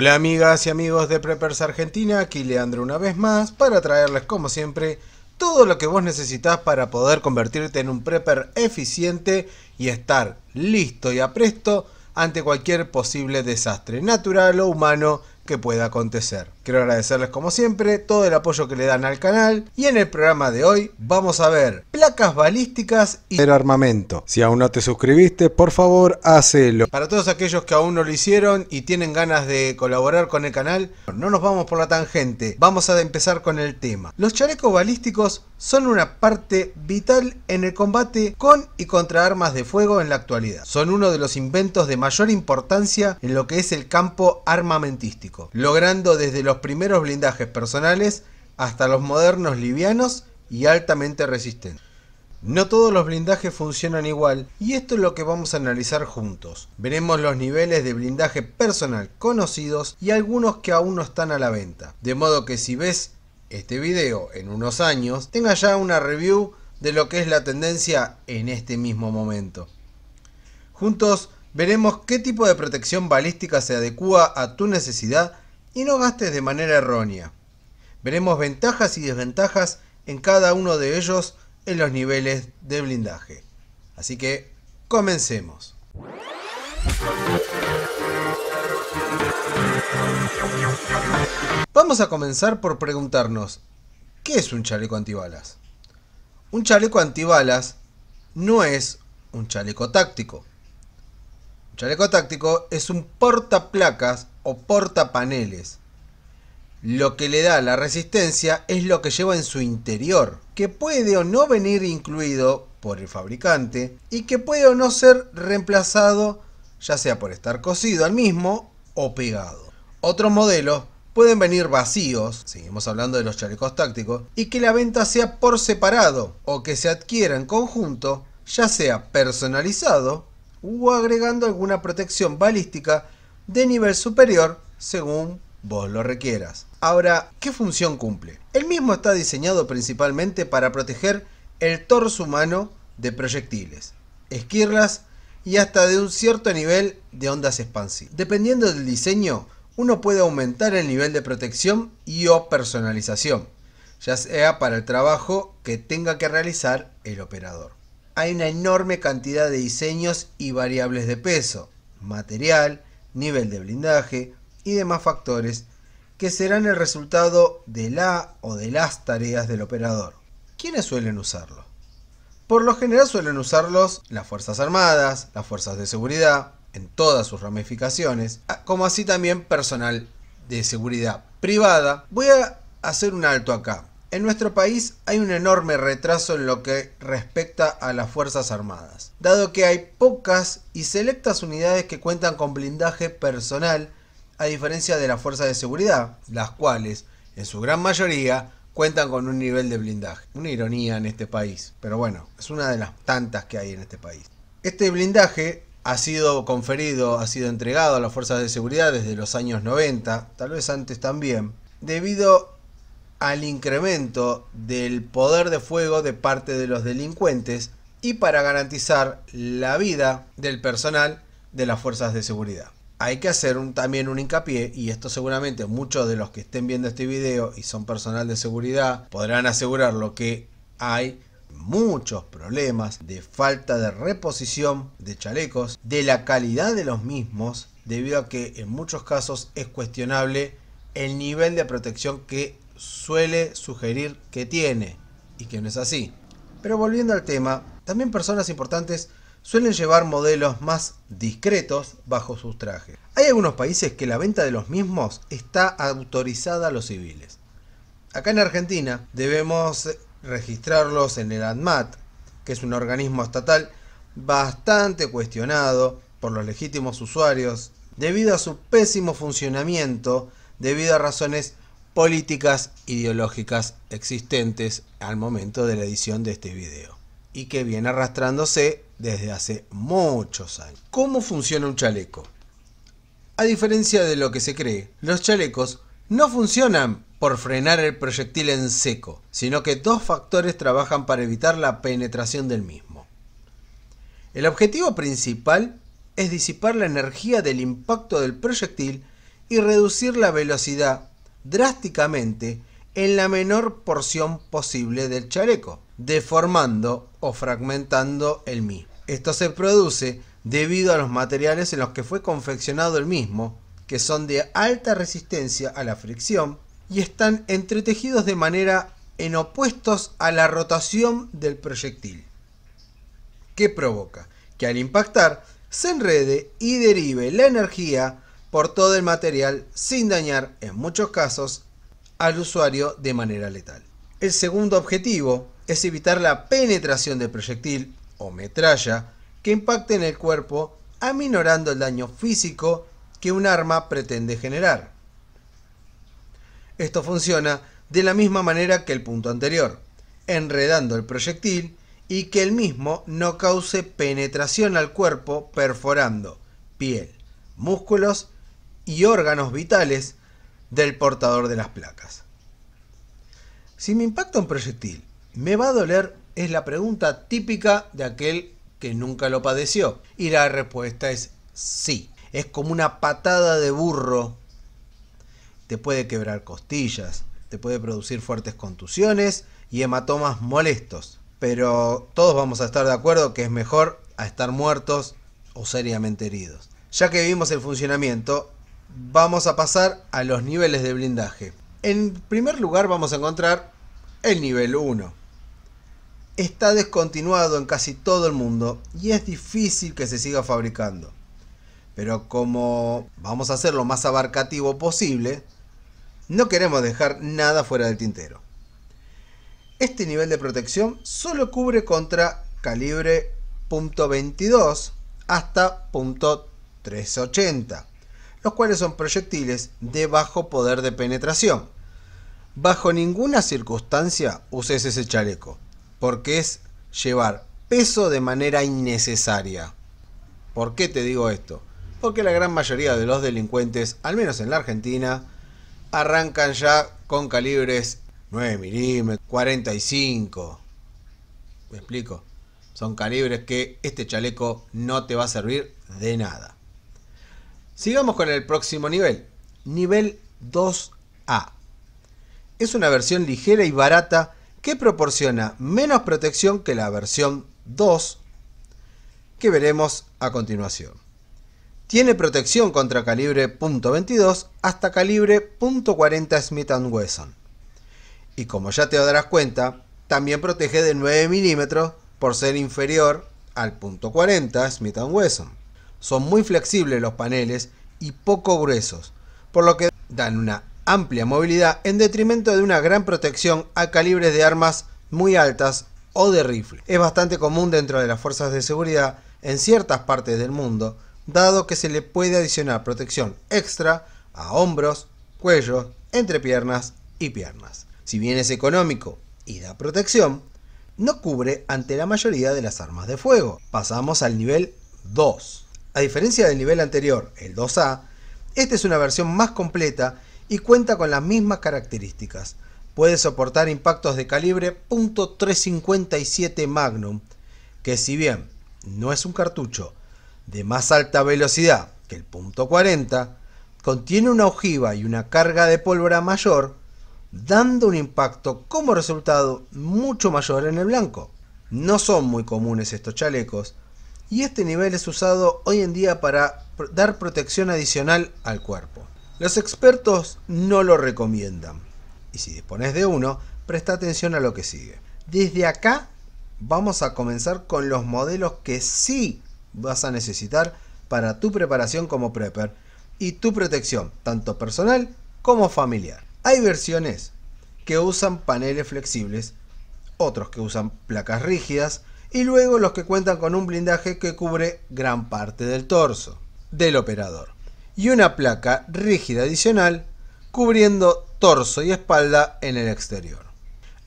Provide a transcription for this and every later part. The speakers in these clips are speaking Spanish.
Hola amigas y amigos de Preppers Argentina, aquí Leandro una vez más para traerles como siempre todo lo que vos necesitas para poder convertirte en un prepper eficiente y estar listo y apresto ante cualquier posible desastre natural o humano que pueda acontecer. Quiero agradecerles como siempre todo el apoyo que le dan al canal y en el programa de hoy vamos a ver placas balísticas y el armamento. Si aún no te suscribiste, por favor, hacelo. Para todos aquellos que aún no lo hicieron y tienen ganas de colaborar con el canal, no nos vamos por la tangente, vamos a empezar con el tema. Los chalecos balísticos son una parte vital en el combate con y contra armas de fuego en la actualidad. Son uno de los inventos de mayor importancia en lo que es el campo armamentístico, logrando desde los los primeros blindajes personales hasta los modernos livianos y altamente resistentes. No todos los blindajes funcionan igual y esto es lo que vamos a analizar juntos. Veremos los niveles de blindaje personal conocidos y algunos que aún no están a la venta. De modo que si ves este video en unos años, tenga ya una review de lo que es la tendencia en este mismo momento. Juntos veremos qué tipo de protección balística se adecúa a tu necesidad y no gastes de manera errónea. Veremos ventajas y desventajas en cada uno de ellos en los niveles de blindaje. Así que comencemos. Vamos a comenzar por preguntarnos, ¿qué es un chaleco antibalas? Un chaleco antibalas no es un chaleco táctico. Un chaleco táctico es un portaplacas o portapaneles. Lo que le da la resistencia es lo que lleva en su interior, que puede o no venir incluido por el fabricante y que puede o no ser reemplazado ya sea por estar cosido al mismo o pegado. Otros modelos pueden venir vacíos, seguimos hablando de los chalecos tácticos, y que la venta sea por separado o que se adquiera en conjunto, ya sea personalizado o agregando alguna protección balística de nivel superior según vos lo requieras. Ahora, ¿qué función cumple? El mismo está diseñado principalmente para proteger el torso humano de proyectiles, esquirlas y hasta de un cierto nivel de ondas expansivas. Dependiendo del diseño, uno puede aumentar el nivel de protección y o personalización, ya sea para el trabajo que tenga que realizar el operador. Hay una enorme cantidad de diseños y variables de peso, material, nivel de blindaje y demás factores que serán el resultado de la o de las tareas del operador. ¿Quiénes suelen usarlo? Por lo general suelen usarlos las Fuerzas Armadas, las Fuerzas de Seguridad, en todas sus ramificaciones, como así también personal de seguridad privada. Voy a hacer un alto acá, en nuestro país hay un enorme retraso en lo que respecta a las Fuerzas Armadas, dado que hay pocas y selectas unidades que cuentan con blindaje personal, a diferencia de las Fuerzas de Seguridad, las cuales, en su gran mayoría, cuentan con un nivel de blindaje. Una ironía en este país, pero bueno, es una de las tantas que hay en este país. Este blindaje ha sido conferido, ha sido entregado a las Fuerzas de Seguridad desde los años 90, tal vez antes también, debido a al incremento del poder de fuego de parte de los delincuentes y para garantizar la vida del personal de las fuerzas de seguridad. Hay que hacer un, también un hincapié, y esto seguramente muchos de los que estén viendo este video y son personal de seguridad podrán asegurarlo que hay muchos problemas de falta de reposición de chalecos, de la calidad de los mismos, debido a que en muchos casos es cuestionable el nivel de protección que suele sugerir que tiene y que no es así. Pero volviendo al tema, también personas importantes suelen llevar modelos más discretos bajo sus trajes. Hay algunos países que la venta de los mismos está autorizada a los civiles. Acá en Argentina debemos registrarlos en el ANMAT, que es un organismo estatal bastante cuestionado por los legítimos usuarios debido a su pésimo funcionamiento, debido a razones políticas ideológicas existentes al momento de la edición de este video y que viene arrastrándose desde hace muchos años. ¿Cómo funciona un chaleco? A diferencia de lo que se cree, los chalecos no funcionan por frenar el proyectil en seco, sino que dos factores trabajan para evitar la penetración del mismo. El objetivo principal es disipar la energía del impacto del proyectil y reducir la velocidad drásticamente en la menor porción posible del chaleco, deformando o fragmentando el mismo. Esto se produce debido a los materiales en los que fue confeccionado el mismo, que son de alta resistencia a la fricción y están entretejidos de manera en opuestos a la rotación del proyectil, que provoca que al impactar se enrede y derive la energía por todo el material sin dañar, en muchos casos, al usuario de manera letal. El segundo objetivo es evitar la penetración del proyectil o metralla que impacte en el cuerpo, aminorando el daño físico que un arma pretende generar. Esto funciona de la misma manera que el punto anterior, enredando el proyectil y que el mismo no cause penetración al cuerpo perforando piel, músculos y órganos vitales del portador de las placas. Si me impacta un proyectil, ¿me va a doler? Es la pregunta típica de aquel que nunca lo padeció. Y la respuesta es sí. Es como una patada de burro. Te puede quebrar costillas, te puede producir fuertes contusiones y hematomas molestos. Pero todos vamos a estar de acuerdo que es mejor a estar muertos o seriamente heridos. Ya que vimos el funcionamiento, vamos a pasar a los niveles de blindaje. En primer lugar vamos a encontrar el nivel 1. Está descontinuado en casi todo el mundo y es difícil que se siga fabricando. Pero como vamos a hacer lo más abarcativo posible, no queremos dejar nada fuera del tintero. Este nivel de protección solo cubre contra calibre .22 hasta .380 los cuales son proyectiles de bajo poder de penetración. Bajo ninguna circunstancia uses ese chaleco, porque es llevar peso de manera innecesaria. ¿Por qué te digo esto? Porque la gran mayoría de los delincuentes, al menos en la Argentina, arrancan ya con calibres 9 milímetros, 45. ¿Me explico? Son calibres que este chaleco no te va a servir de nada. Sigamos con el próximo nivel, nivel 2A. Es una versión ligera y barata que proporciona menos protección que la versión 2 que veremos a continuación. Tiene protección contra calibre .22 hasta calibre .40 Smith Wesson. Y como ya te darás cuenta, también protege de 9 milímetros por ser inferior al .40 Smith Wesson. Son muy flexibles los paneles y poco gruesos, por lo que dan una amplia movilidad en detrimento de una gran protección a calibres de armas muy altas o de rifle. Es bastante común dentro de las fuerzas de seguridad en ciertas partes del mundo, dado que se le puede adicionar protección extra a hombros, cuello, entrepiernas y piernas. Si bien es económico y da protección, no cubre ante la mayoría de las armas de fuego. Pasamos al nivel 2. A diferencia del nivel anterior, el 2A, esta es una versión más completa y cuenta con las mismas características. Puede soportar impactos de calibre .357 Magnum, que si bien no es un cartucho de más alta velocidad que el .40, contiene una ojiva y una carga de pólvora mayor, dando un impacto como resultado mucho mayor en el blanco. No son muy comunes estos chalecos, y este nivel es usado hoy en día para dar protección adicional al cuerpo. Los expertos no lo recomiendan y si dispones de uno, presta atención a lo que sigue. Desde acá vamos a comenzar con los modelos que sí vas a necesitar para tu preparación como prepper y tu protección, tanto personal como familiar. Hay versiones que usan paneles flexibles, otros que usan placas rígidas, y luego los que cuentan con un blindaje que cubre gran parte del torso del operador y una placa rígida adicional cubriendo torso y espalda en el exterior.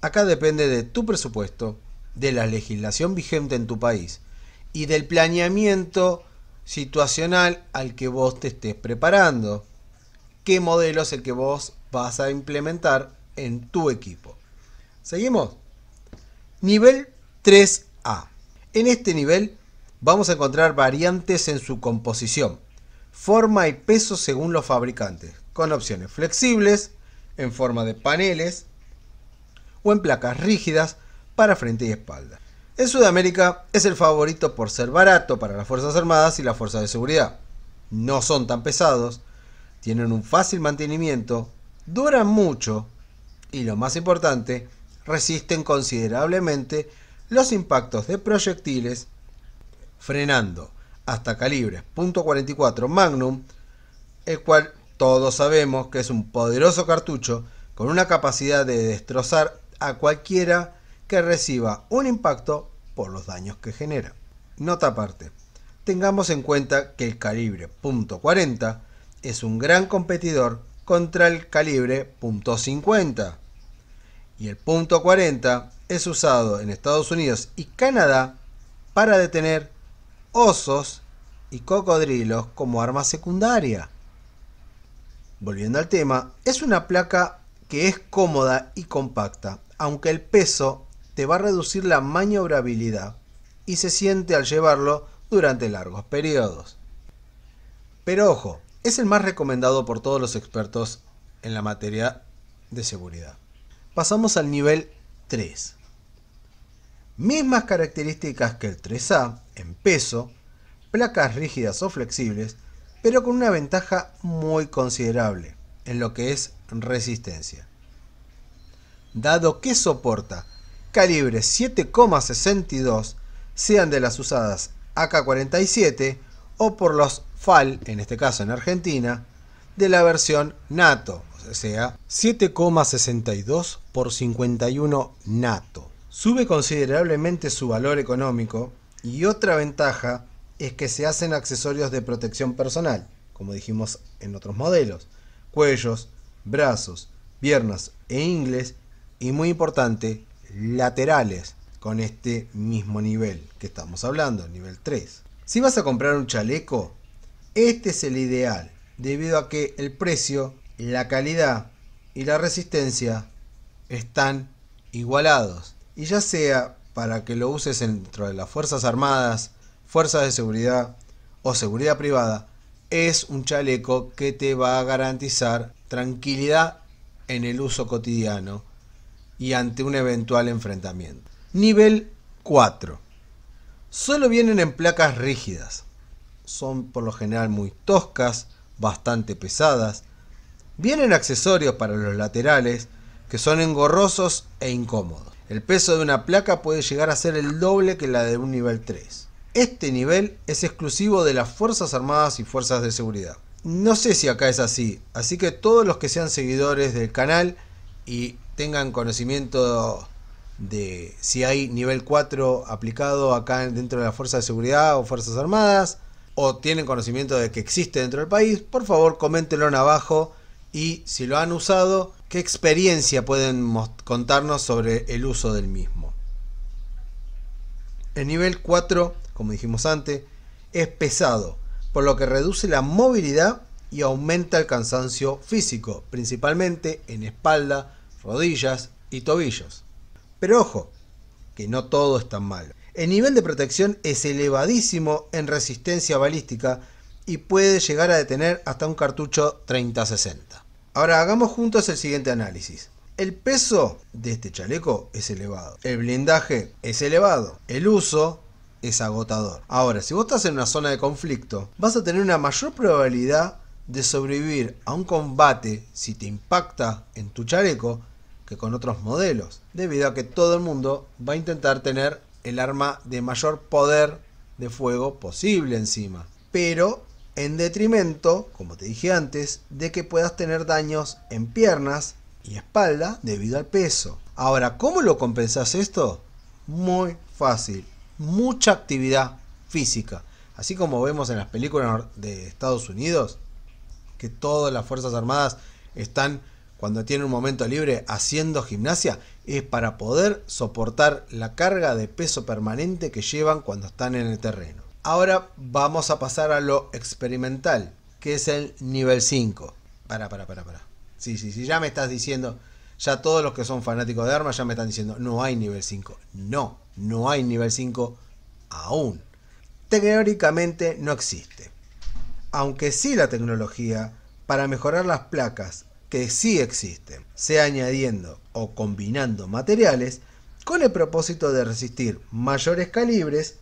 Acá depende de tu presupuesto, de la legislación vigente en tu país y del planeamiento situacional al que vos te estés preparando. ¿Qué modelo es el que vos vas a implementar en tu equipo? ¿Seguimos? Nivel 3 en este nivel vamos a encontrar variantes en su composición, forma y peso según los fabricantes, con opciones flexibles, en forma de paneles o en placas rígidas para frente y espalda. En Sudamérica es el favorito por ser barato para las Fuerzas Armadas y las Fuerzas de Seguridad. No son tan pesados, tienen un fácil mantenimiento, duran mucho y lo más importante, resisten considerablemente los impactos de proyectiles, frenando hasta calibre .44 Magnum, el cual todos sabemos que es un poderoso cartucho con una capacidad de destrozar a cualquiera que reciba un impacto por los daños que genera. Nota aparte, tengamos en cuenta que el calibre .40 es un gran competidor contra el calibre .50 y el .40 es usado en Estados Unidos y Canadá para detener osos y cocodrilos como arma secundaria. Volviendo al tema, es una placa que es cómoda y compacta, aunque el peso te va a reducir la maniobrabilidad y se siente al llevarlo durante largos periodos. Pero ojo, es el más recomendado por todos los expertos en la materia de seguridad. Pasamos al nivel Mismas características que el 3A en peso, placas rígidas o flexibles, pero con una ventaja muy considerable en lo que es resistencia. Dado que soporta calibre 7,62, sean de las usadas AK-47 o por los FAL, en este caso en Argentina, de la versión NATO, sea 7,62 por 51 nato. Sube considerablemente su valor económico y otra ventaja es que se hacen accesorios de protección personal, como dijimos en otros modelos, cuellos, brazos, piernas e ingles y muy importante, laterales con este mismo nivel que estamos hablando, nivel 3. Si vas a comprar un chaleco, este es el ideal, debido a que el precio la calidad y la resistencia están igualados. Y ya sea para que lo uses dentro de las Fuerzas Armadas, Fuerzas de Seguridad o Seguridad Privada, es un chaleco que te va a garantizar tranquilidad en el uso cotidiano y ante un eventual enfrentamiento. Nivel 4. Solo vienen en placas rígidas. Son por lo general muy toscas, bastante pesadas, Vienen accesorios para los laterales que son engorrosos e incómodos. El peso de una placa puede llegar a ser el doble que la de un nivel 3. Este nivel es exclusivo de las Fuerzas Armadas y Fuerzas de Seguridad. No sé si acá es así, así que todos los que sean seguidores del canal y tengan conocimiento de si hay nivel 4 aplicado acá dentro de la Fuerza de Seguridad o Fuerzas Armadas, o tienen conocimiento de que existe dentro del país, por favor coméntenlo en abajo y si lo han usado, qué experiencia pueden contarnos sobre el uso del mismo. El nivel 4, como dijimos antes, es pesado, por lo que reduce la movilidad y aumenta el cansancio físico, principalmente en espalda, rodillas y tobillos. Pero ojo, que no todo es tan malo. El nivel de protección es elevadísimo en resistencia balística y puede llegar a detener hasta un cartucho 30-60. Ahora hagamos juntos el siguiente análisis. El peso de este chaleco es elevado, el blindaje es elevado, el uso es agotador. Ahora, si vos estás en una zona de conflicto, vas a tener una mayor probabilidad de sobrevivir a un combate si te impacta en tu chaleco que con otros modelos, debido a que todo el mundo va a intentar tener el arma de mayor poder de fuego posible encima. Pero en detrimento, como te dije antes, de que puedas tener daños en piernas y espalda debido al peso. Ahora, ¿cómo lo compensas esto? Muy fácil, mucha actividad física. Así como vemos en las películas de Estados Unidos, que todas las Fuerzas Armadas están, cuando tienen un momento libre, haciendo gimnasia, es para poder soportar la carga de peso permanente que llevan cuando están en el terreno. Ahora vamos a pasar a lo experimental, que es el nivel 5. Para, para, para, para. Sí, sí, sí, ya me estás diciendo, ya todos los que son fanáticos de armas ya me están diciendo, no hay nivel 5. No, no hay nivel 5 aún. Teóricamente no existe. Aunque sí la tecnología para mejorar las placas que sí existen, sea añadiendo o combinando materiales con el propósito de resistir mayores calibres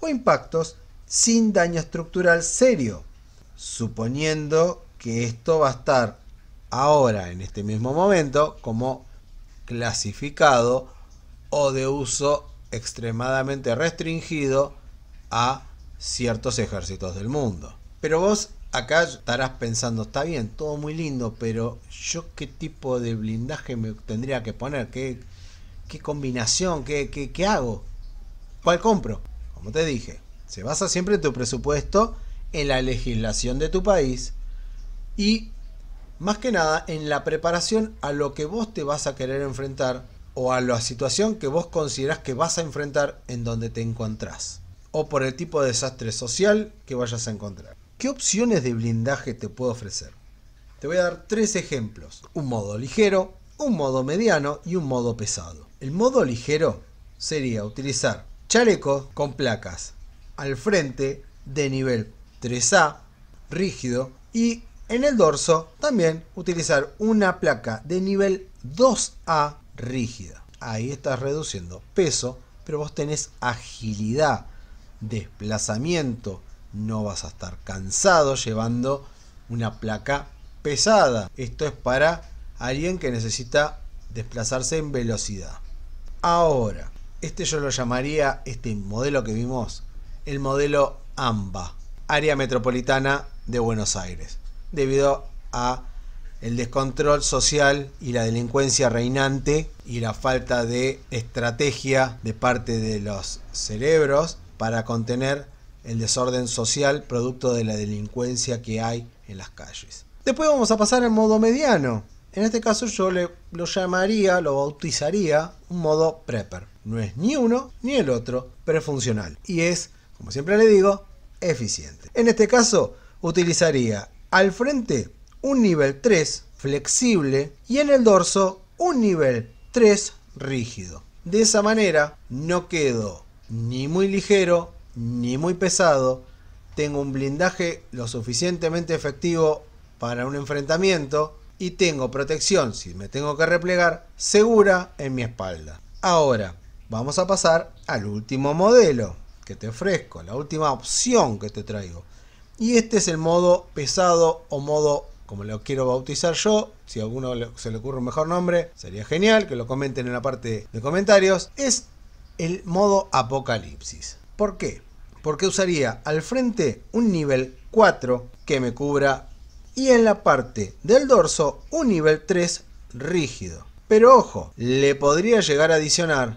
o impactos sin daño estructural serio, suponiendo que esto va a estar ahora en este mismo momento como clasificado o de uso extremadamente restringido a ciertos ejércitos del mundo. Pero vos acá estarás pensando, está bien, todo muy lindo, pero yo qué tipo de blindaje me tendría que poner, qué, combinación, ¿Qué, qué, qué hago, cuál compro, como te dije. Se basa siempre en tu presupuesto, en la legislación de tu país y más que nada en la preparación a lo que vos te vas a querer enfrentar o a la situación que vos considerás que vas a enfrentar en donde te encontrás o por el tipo de desastre social que vayas a encontrar. ¿Qué opciones de blindaje te puedo ofrecer? Te voy a dar tres ejemplos. Un modo ligero, un modo mediano y un modo pesado. El modo ligero sería utilizar chaleco con placas al frente de nivel 3A rígido y en el dorso también utilizar una placa de nivel 2A rígida. Ahí estás reduciendo peso, pero vos tenés agilidad, desplazamiento, no vas a estar cansado llevando una placa pesada. Esto es para alguien que necesita desplazarse en velocidad. Ahora, este yo lo llamaría, este modelo que vimos el modelo AMBA, Área Metropolitana de Buenos Aires, debido a el descontrol social y la delincuencia reinante y la falta de estrategia de parte de los cerebros para contener el desorden social producto de la delincuencia que hay en las calles. Después vamos a pasar al modo mediano. En este caso yo le, lo llamaría, lo bautizaría un modo prepper. No es ni uno ni el otro, pero funcional. Y es como siempre le digo, eficiente. En este caso, utilizaría al frente un nivel 3 flexible y en el dorso un nivel 3 rígido. De esa manera no quedo ni muy ligero ni muy pesado. Tengo un blindaje lo suficientemente efectivo para un enfrentamiento y tengo protección, si me tengo que replegar, segura en mi espalda. Ahora, vamos a pasar al último modelo que te ofrezco, la última opción que te traigo. Y este es el modo pesado o modo, como lo quiero bautizar yo, si a alguno se le ocurre un mejor nombre, sería genial que lo comenten en la parte de comentarios, es el modo apocalipsis. ¿Por qué? Porque usaría al frente un nivel 4 que me cubra y en la parte del dorso un nivel 3 rígido. Pero ojo, le podría llegar a adicionar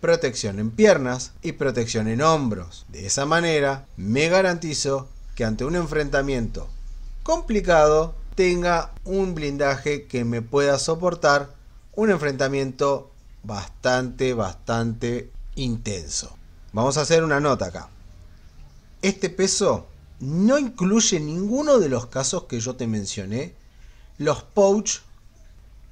protección en piernas y protección en hombros. De esa manera, me garantizo que ante un enfrentamiento complicado tenga un blindaje que me pueda soportar un enfrentamiento bastante, bastante intenso. Vamos a hacer una nota acá. Este peso no incluye ninguno de los casos que yo te mencioné, los pouch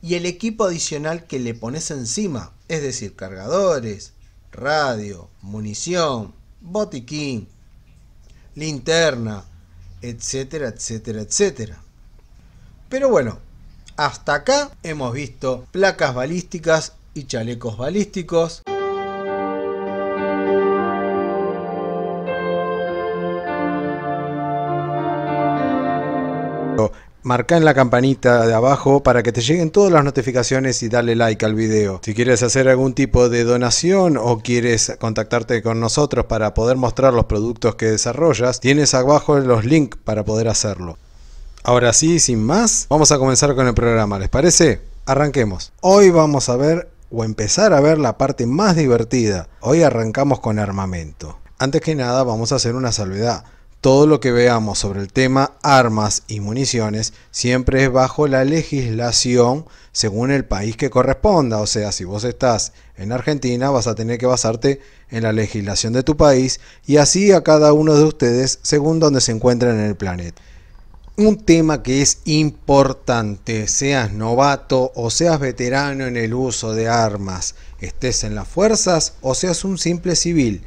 y el equipo adicional que le pones encima es decir, cargadores, radio, munición, botiquín, linterna, etcétera, etcétera, etcétera. Pero bueno, hasta acá hemos visto placas balísticas y chalecos balísticos. marca en la campanita de abajo para que te lleguen todas las notificaciones y dale like al video. Si quieres hacer algún tipo de donación o quieres contactarte con nosotros para poder mostrar los productos que desarrollas, tienes abajo los links para poder hacerlo. Ahora sí, sin más, vamos a comenzar con el programa, ¿les parece? Arranquemos. Hoy vamos a ver o empezar a ver la parte más divertida. Hoy arrancamos con armamento. Antes que nada vamos a hacer una salvedad. Todo lo que veamos sobre el tema armas y municiones siempre es bajo la legislación según el país que corresponda. O sea, si vos estás en Argentina vas a tener que basarte en la legislación de tu país y así a cada uno de ustedes según donde se encuentren en el planeta. Un tema que es importante, seas novato o seas veterano en el uso de armas, estés en las fuerzas o seas un simple civil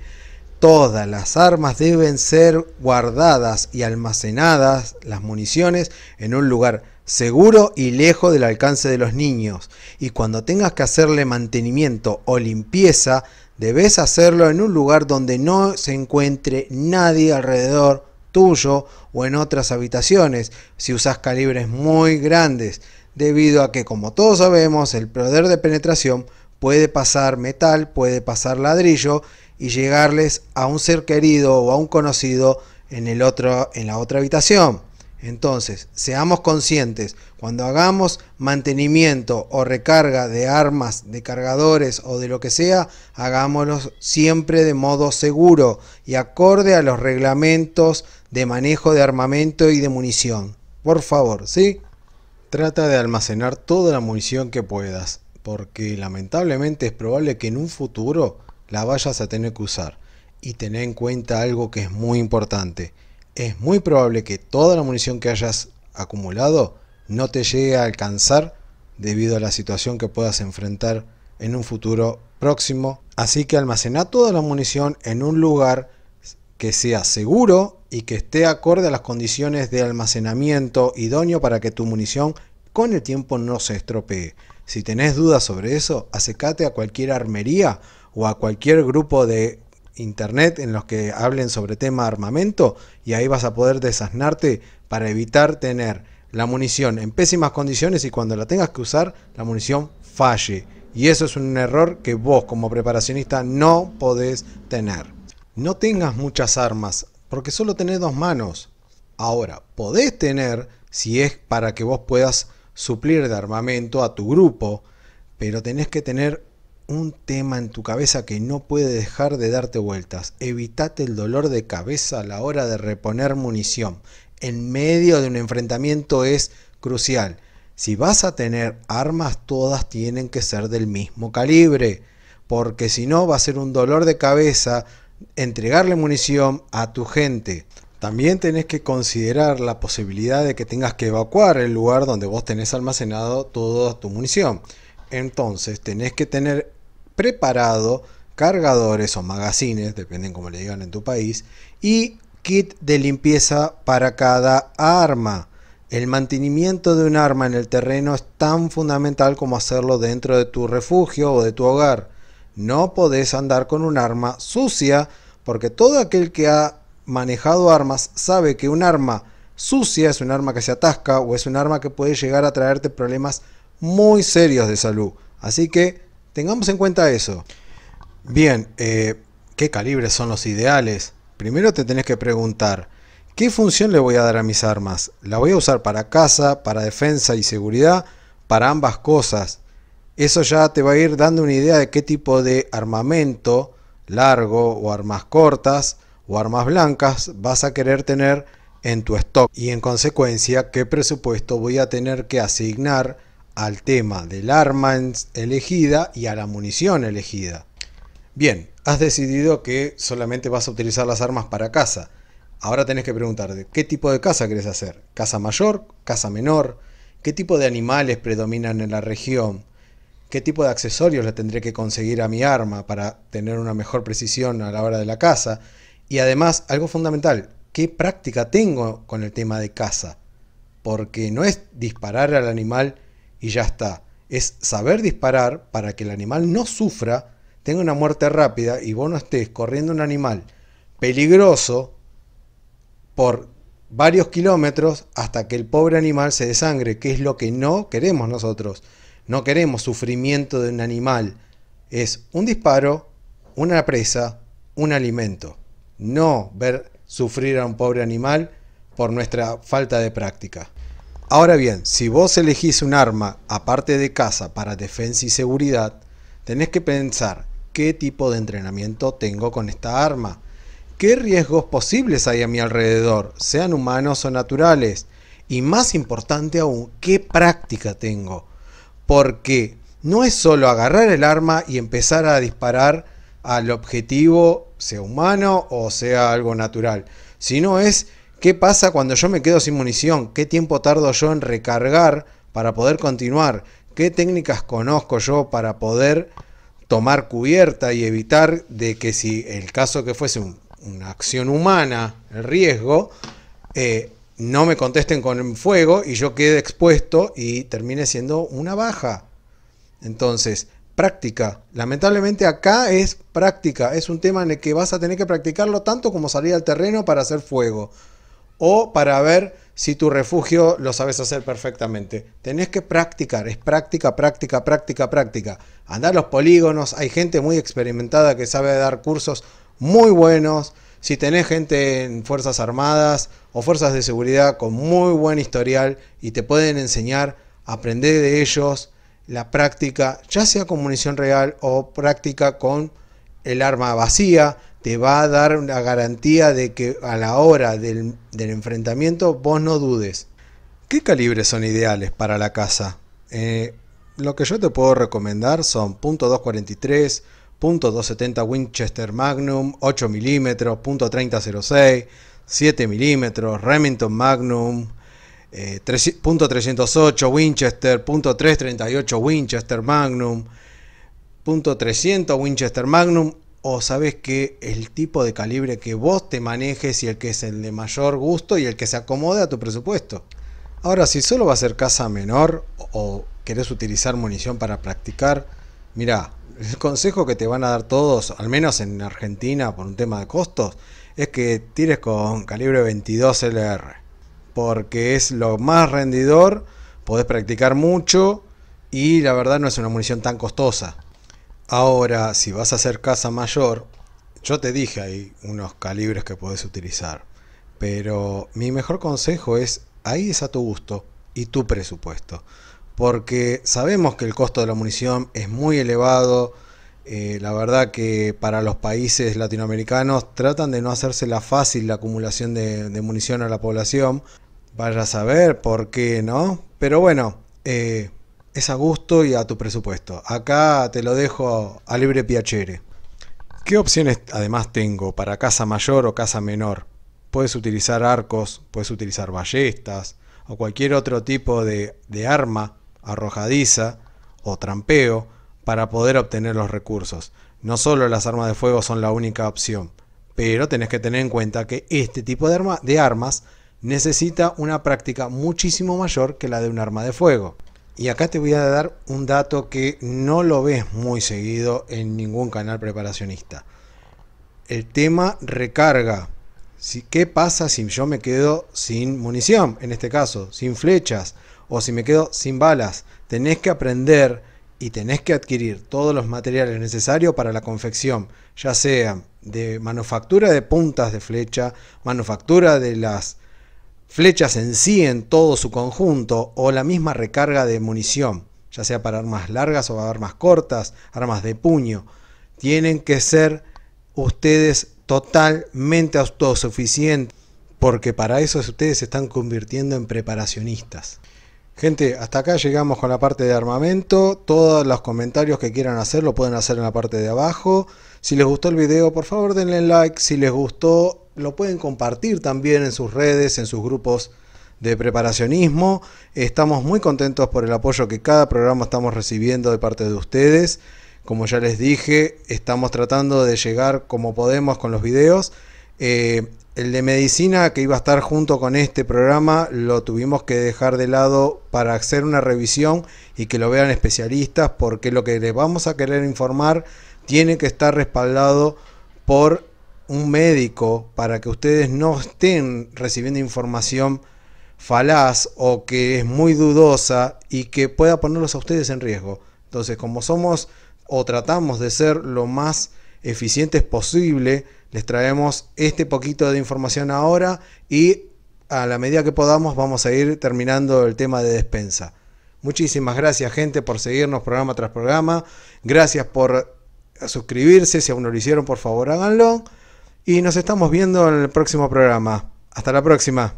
Todas las armas deben ser guardadas y almacenadas, las municiones, en un lugar seguro y lejos del alcance de los niños. Y cuando tengas que hacerle mantenimiento o limpieza, debes hacerlo en un lugar donde no se encuentre nadie alrededor tuyo o en otras habitaciones, si usas calibres muy grandes, debido a que, como todos sabemos, el poder de penetración puede pasar metal, puede pasar ladrillo, y llegarles a un ser querido o a un conocido en, el otro, en la otra habitación. Entonces, seamos conscientes, cuando hagamos mantenimiento o recarga de armas, de cargadores o de lo que sea, hagámoslo siempre de modo seguro y acorde a los reglamentos de manejo de armamento y de munición. Por favor, ¿sí? Trata de almacenar toda la munición que puedas, porque lamentablemente es probable que en un futuro la vayas a tener que usar. Y tener en cuenta algo que es muy importante. Es muy probable que toda la munición que hayas acumulado no te llegue a alcanzar debido a la situación que puedas enfrentar en un futuro próximo. Así que almacena toda la munición en un lugar que sea seguro y que esté acorde a las condiciones de almacenamiento idóneo para que tu munición con el tiempo no se estropee. Si tenés dudas sobre eso, acércate a cualquier armería o a cualquier grupo de internet en los que hablen sobre tema armamento y ahí vas a poder desasnarte para evitar tener la munición en pésimas condiciones y cuando la tengas que usar la munición falle. Y eso es un error que vos como preparacionista no podés tener. No tengas muchas armas porque solo tenés dos manos. Ahora, podés tener si es para que vos puedas suplir de armamento a tu grupo, pero tenés que tener un tema en tu cabeza que no puede dejar de darte vueltas. Evitate el dolor de cabeza a la hora de reponer munición. En medio de un enfrentamiento es crucial. Si vas a tener armas, todas tienen que ser del mismo calibre, porque si no va a ser un dolor de cabeza entregarle munición a tu gente. También tenés que considerar la posibilidad de que tengas que evacuar el lugar donde vos tenés almacenado toda tu munición. Entonces tenés que tener preparado, cargadores o magazines, dependen como le digan en tu país, y kit de limpieza para cada arma. El mantenimiento de un arma en el terreno es tan fundamental como hacerlo dentro de tu refugio o de tu hogar. No podés andar con un arma sucia porque todo aquel que ha manejado armas sabe que un arma sucia es un arma que se atasca o es un arma que puede llegar a traerte problemas muy serios de salud. Así que Tengamos en cuenta eso. Bien, eh, ¿qué calibres son los ideales? Primero te tenés que preguntar, ¿qué función le voy a dar a mis armas? ¿La voy a usar para caza, para defensa y seguridad? Para ambas cosas. Eso ya te va a ir dando una idea de qué tipo de armamento largo o armas cortas o armas blancas vas a querer tener en tu stock y en consecuencia qué presupuesto voy a tener que asignar al tema del arma elegida y a la munición elegida. Bien, has decidido que solamente vas a utilizar las armas para caza. Ahora tenés que preguntarte, ¿qué tipo de caza querés hacer? ¿Caza mayor? ¿Caza menor? ¿Qué tipo de animales predominan en la región? ¿Qué tipo de accesorios le tendré que conseguir a mi arma para tener una mejor precisión a la hora de la caza? Y además, algo fundamental, ¿qué práctica tengo con el tema de caza? Porque no es disparar al animal y ya está. Es saber disparar para que el animal no sufra, tenga una muerte rápida y vos no estés corriendo un animal peligroso por varios kilómetros hasta que el pobre animal se desangre, que es lo que no queremos nosotros. No queremos sufrimiento de un animal. Es un disparo, una presa, un alimento. No ver sufrir a un pobre animal por nuestra falta de práctica. Ahora bien, si vos elegís un arma aparte de casa para defensa y seguridad, tenés que pensar qué tipo de entrenamiento tengo con esta arma, qué riesgos posibles hay a mi alrededor, sean humanos o naturales, y más importante aún, qué práctica tengo, porque no es solo agarrar el arma y empezar a disparar al objetivo, sea humano o sea algo natural, sino es ¿Qué pasa cuando yo me quedo sin munición? ¿Qué tiempo tardo yo en recargar para poder continuar? ¿Qué técnicas conozco yo para poder tomar cubierta y evitar de que si el caso que fuese una acción humana, el riesgo, eh, no me contesten con fuego y yo quede expuesto y termine siendo una baja? Entonces, práctica. Lamentablemente acá es práctica, es un tema en el que vas a tener que practicarlo tanto como salir al terreno para hacer fuego o para ver si tu refugio lo sabes hacer perfectamente. Tenés que practicar, es práctica, práctica, práctica, práctica. Andar los polígonos, hay gente muy experimentada que sabe dar cursos muy buenos. Si tenés gente en Fuerzas Armadas o Fuerzas de Seguridad con muy buen historial y te pueden enseñar, aprender de ellos la práctica, ya sea con munición real o práctica con el arma vacía, te va a dar la garantía de que a la hora del, enfrentamiento vos no dudes. ¿Qué calibres son ideales para la casa? Eh, lo que yo te puedo recomendar son .243, .270 Winchester Magnum, 8 mm, .3006, 7 mm, Remington Magnum, eh, .308 Winchester, .338 Winchester Magnum, .300 Winchester Magnum o sabes que el tipo de calibre que vos te manejes y el que es el de mayor gusto y el que se acomode a tu presupuesto. Ahora, si solo va a ser caza menor o querés utilizar munición para practicar, mira, el consejo que te van a dar todos, al menos en Argentina por un tema de costos, es que tires con calibre 22 LR, porque es lo más rendidor, podés practicar mucho y la verdad no es una munición tan costosa. Ahora, si vas a hacer casa mayor, yo te dije hay unos calibres que puedes utilizar, pero mi mejor consejo es, ahí es a tu gusto y tu presupuesto, porque sabemos que el costo de la munición es muy elevado, eh, la verdad que para los países latinoamericanos tratan de no la fácil la acumulación de, munición a la población, vaya a saber por qué, ¿no? Pero bueno, eh, a gusto y a tu presupuesto. Acá te lo dejo a libre piacere. ¿Qué opciones además tengo para casa mayor o casa menor? Puedes utilizar arcos, puedes utilizar ballestas o cualquier otro tipo de, arma arrojadiza o trampeo para poder obtener los recursos. No solo las armas de fuego son la única opción, pero tenés que tener en cuenta que este tipo de, arma, de armas necesita una práctica muchísimo mayor que la de un arma de fuego. Y acá te voy a dar un dato que no lo ves muy seguido en ningún canal preparacionista. El tema recarga. ¿Qué pasa si yo me quedo sin munición, en este caso, sin flechas, o si me quedo sin balas? Tenés que aprender y tenés que adquirir todos los materiales necesarios para la confección, ya sea de manufactura de puntas de flecha, manufactura de las flechas en sí, en todo su conjunto, o la misma recarga de munición, ya sea para armas largas o armas cortas, armas de puño, tienen que ser ustedes totalmente autosuficientes, porque para eso ustedes se están convirtiendo en preparacionistas. Gente, hasta acá llegamos con la parte de armamento. Todos los comentarios que quieran hacer lo pueden hacer en la parte de abajo. Si les gustó el video, por favor denle like. Si les gustó lo pueden compartir también en sus redes, en sus grupos de preparacionismo. Estamos muy contentos por el apoyo que cada programa estamos recibiendo de parte de ustedes. Como ya les dije, estamos tratando de llegar como podemos con los videos. Eh, el de medicina que iba a estar junto con este programa lo tuvimos que dejar de lado para hacer una revisión y que lo vean especialistas porque lo que les vamos a querer informar tiene que estar respaldado por un médico para que ustedes no estén recibiendo información falaz o que es muy dudosa y que pueda ponerlos a ustedes en riesgo. Entonces, como somos o tratamos de ser lo más eficientes posible, les traemos este poquito de información ahora y a la medida que podamos vamos a ir terminando el tema de despensa. Muchísimas gracias gente por seguirnos programa tras programa. Gracias por suscribirse. Si aún no lo hicieron, por favor háganlo y nos estamos viendo en el próximo programa. Hasta la próxima.